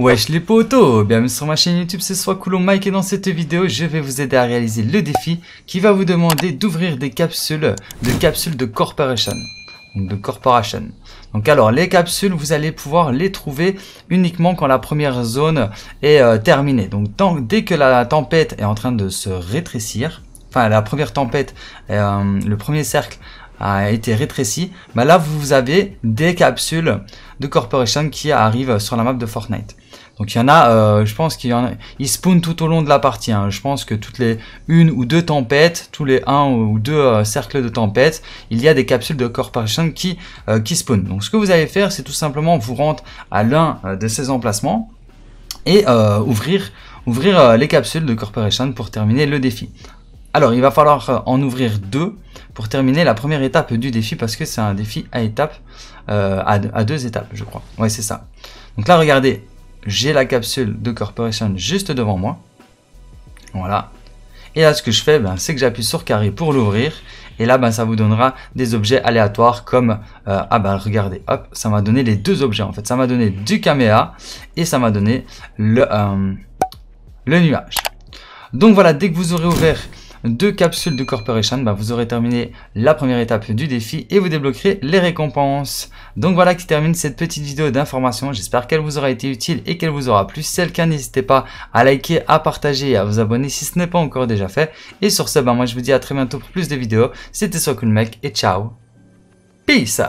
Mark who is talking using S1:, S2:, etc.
S1: Wesh les potos, bienvenue sur ma chaîne YouTube, c'est soit Coulon Mike et dans cette vidéo je vais vous aider à réaliser le défi qui va vous demander d'ouvrir des capsules, de capsules de corporation. Donc de corporation. Donc alors les capsules vous allez pouvoir les trouver uniquement quand la première zone est euh, terminée. Donc dès que la tempête est en train de se rétrécir, enfin la première tempête, euh, le premier cercle a été rétréci, mais là vous avez des capsules de corporation qui arrivent sur la map de Fortnite. Donc il y en a, euh, je pense qu'il y en a, ils spawnent tout au long de la partie. Hein. Je pense que toutes les une ou deux tempêtes, tous les un ou deux euh, cercles de tempêtes, il y a des capsules de corporation qui euh, qui spawnent. Donc ce que vous allez faire, c'est tout simplement vous rendre à l'un de ces emplacements et ouvrir ouvrir les capsules de corporation pour terminer le défi. Alors, il va falloir euh, en ouvrir deux pour terminer la première étape du défi parce que c'est un défi à étapes, euh, à, deux étapes, je crois. Ouais, c'est ça. Donc là, regardez, j'ai la capsule de Corporation juste devant moi. Voilà. Et là, ce que je fais, ben, c'est que j'appuie sur carré pour l'ouvrir. Et là, ben, ça vous donnera des objets aléatoires comme... Euh, ah ben, regardez, hop, ça m'a donné les deux objets en fait. Ça m'a donné du caméa et ça m'a donné le nuage. Donc voilà, dès que vous aurez ouvert deux capsules de Corporation, bah, vous aurez terminé la première étape du défi et vous débloquerez les récompenses. Donc voilà qui termine cette petite vidéo d'information. J'espère qu'elle vous aura été utile et qu'elle vous aura plu. Si c'est le cas, n'hésitez pas à liker, à partager et à vous abonner si ce n'est pas encore déjà fait. Et sur ce, bah, moi je vous dis à très bientôt pour plus de vidéos. C'était Socoolmech et ciao. Peace